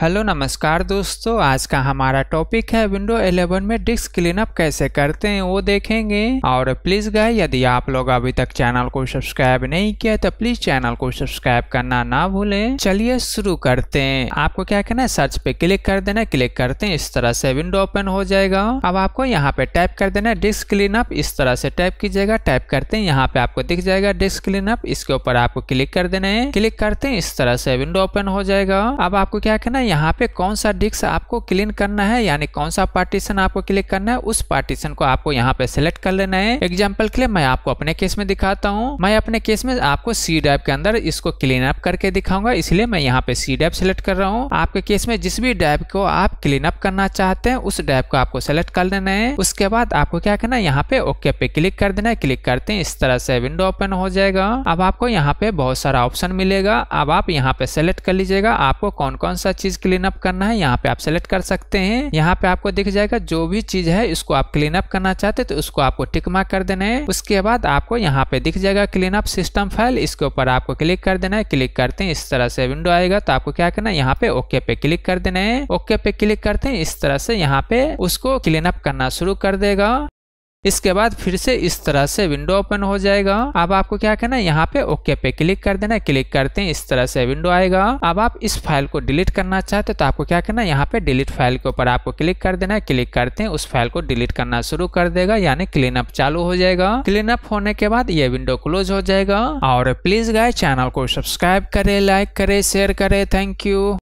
hello नमस्कार दोस्तों आज का हमारा टॉपिक है विंडो 11 में डिस्क क्लीनअप कैसे करते हैं वो देखेंगे और प्लीज गाय यदि आप लोग अभी तक चैनल को सब्सक्राइब नहीं किया तो प्लीज चैनल को सब्सक्राइब करना ना भूलें चलिए शुरू करते हैं आपको क्या करना है सर्च पे क्लिक कर देना क्लिक करते हैं इस तरह से विंडो ओपन हो जाएगा अब आपको यहाँ पे टाइप कर देना डिस्क क्लीन इस तरह से टाइप कीजिएगा टाइप करते हैं यहाँ पे आपको दिख जाएगा डिस्क क्लीन इसके ऊपर आपको क्लिक कर देना है क्लिक करते हैं इस तरह से विंडो ओपन हो जाएगा अब आपको क्या करना है यहाँ पे कौन सा डिस्क आपको क्लीन करना है यानी कौन सा पार्टीशन आपको क्लिक करना है उस पार्टीशन को आपको यहाँ पे सिलेक्ट कर लेना है एग्जाम्पल के लिए मैं आपको अपने केस में दिखाता हूँ मैं अपने केस में आपको सी डैप के अंदर इसको क्लीन अप करके दिखाऊंगा इसलिए मैं यहाँ पे सी डैप सिलेक्ट कर रहा हूँ आपके केस में जिस भी डैप को आप क्लीन अप करना चाहते हैं उस डैप को आपको सेलेक्ट कर लेना है उसके बाद आपको क्या करना है यहाँ पे ओके पे क्लिक कर देना है क्लिक करते हैं इस तरह से विंडो ओपन हो जाएगा अब आपको यहाँ पे बहुत सारा ऑप्शन मिलेगा अब आप यहाँ पे सेलेक्ट कर लीजिएगा आपको कौन कौन सा चीज क्लीन अप करना है यहाँ पे आप सेलेक्ट कर सकते हैं यहाँ पे आपको दिख जाएगा जो भी चीज है इसको आप क्लीन अप करना चाहते तो उसको आपको टिक मार्क कर देना है उसके बाद आपको यहाँ पे दिख जाएगा क्लीन अप सिस्टम फाइल इसके ऊपर आपको क्लिक कर देना है क्लिक करते हैं इस तरह से विंडो आएगा तो आपको क्या करना है यहाँ पे ओके पे क्लिक कर देना है ओके पे क्लिक करते हैं इस तरह से यहाँ पे उसको क्लीन अप करना शुरू कर देगा इसके बाद फिर से इस तरह से विंडो ओपन हो जाएगा अब आपको क्या करना है यहाँ पे ओके पे क्लिक कर देना क्लिक करते हैं इस तरह से विंडो आएगा अब आप इस फाइल को डिलीट करना चाहते तो आपको क्या करना है यहाँ पे डिलीट फाइल के ऊपर आपको क्लिक कर देना क्लिक करते हैं उस फाइल को डिलीट करना शुरू कर देगा यानी क्लीन अप चालू हो जाएगा क्लीन अप होने के बाद ये विंडो क्लोज हो जाएगा और प्लीज गाय चैनल को सब्सक्राइब करे लाइक करे शेयर करे थैंक यू